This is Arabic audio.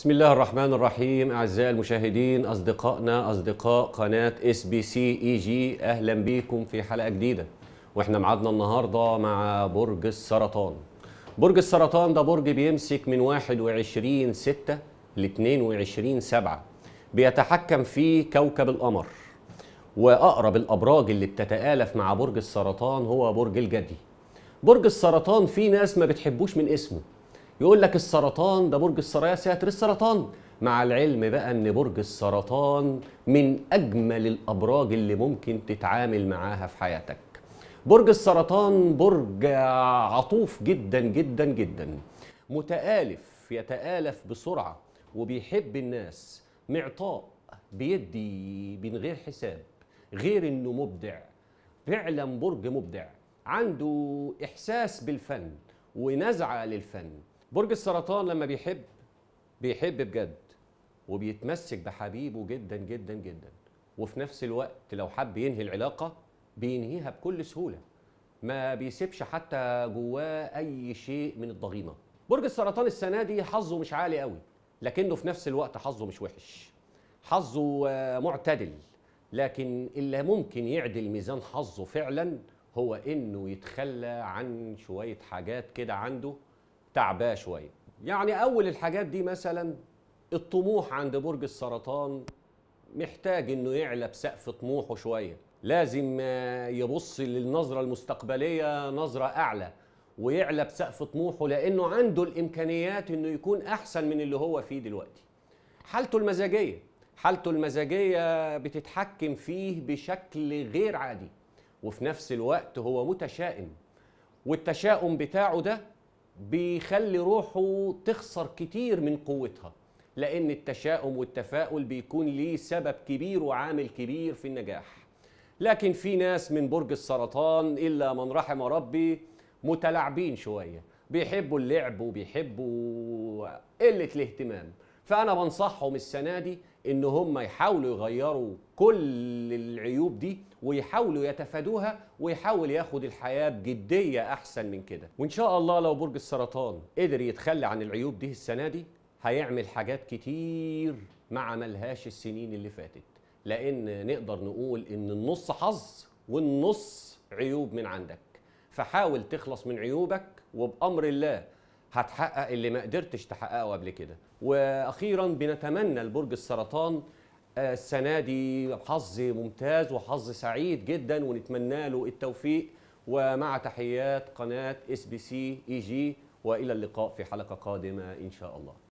بسم الله الرحمن الرحيم اعزائي المشاهدين اصدقائنا اصدقاء قناه اس بي سي اي جي اهلا بيكم في حلقه جديده واحنا ميعادنا النهارده مع برج السرطان برج السرطان ده برج بيمسك من 21 6 ل 22 7 بيتحكم فيه كوكب القمر واقرب الابراج اللي بتتآلف مع برج السرطان هو برج الجدي برج السرطان في ناس ما بتحبوش من اسمه يقول لك السرطان ده برج السرايا ساتر السرطان مع العلم بقى ان برج السرطان من اجمل الابراج اللي ممكن تتعامل معاها في حياتك برج السرطان برج عطوف جدا جدا جدا متآلف يتآلف بسرعة وبيحب الناس معطاء بيدي من غير حساب غير انه مبدع فعلا برج مبدع عنده احساس بالفن ونزعه للفن برج السرطان لما بيحب بيحب بجد وبيتمسك بحبيبه جدا جدا جدا وفي نفس الوقت لو حب ينهي العلاقه بينهيها بكل سهوله ما بيسيبش حتى جواه اي شيء من الضغينه برج السرطان السنه دي حظه مش عالي قوي لكنه في نفس الوقت حظه مش وحش حظه معتدل لكن اللي ممكن يعدل ميزان حظه فعلا هو انه يتخلى عن شويه حاجات كده عنده تعباه شويه يعني اول الحاجات دي مثلا الطموح عند برج السرطان محتاج انه يعلى بسقف طموحه شويه لازم آه، يبص للنظره المستقبليه نظره اعلى ويعلى بسقف طموحه لانه عنده الامكانيات انه يكون احسن من اللي هو فيه دلوقتي حالته المزاجيه حالته المزاجيه بتتحكم فيه بشكل غير عادي وفي نفس الوقت هو متشائم والتشاؤم بتاعه ده بيخلي روحه تخسر كتير من قوتها لأن التشاؤم والتفاؤل بيكون ليه سبب كبير وعامل كبير في النجاح لكن في ناس من برج السرطان إلا من رحم ربي متلاعبين شوية بيحبوا اللعب وبيحبوا قلة الاهتمام فأنا بنصحهم السنة دي إن هم يحاولوا يغيروا كل دي ويحاولوا يتفادوها ويحاول ياخد الحياه بجديه احسن من كده وان شاء الله لو برج السرطان قدر يتخلى عن العيوب دي السنه دي هيعمل حاجات كتير ما عملهاش السنين اللي فاتت لان نقدر نقول ان النص حظ والنص عيوب من عندك فحاول تخلص من عيوبك وبامر الله هتحقق اللي ما قدرتش تحققه قبل كده واخيرا بنتمنى لبرج السرطان السنه دي حظ ممتاز وحظ سعيد جدا ونتمنى له التوفيق ومع تحيات قناه اس بي سي اي جي والى اللقاء في حلقه قادمه ان شاء الله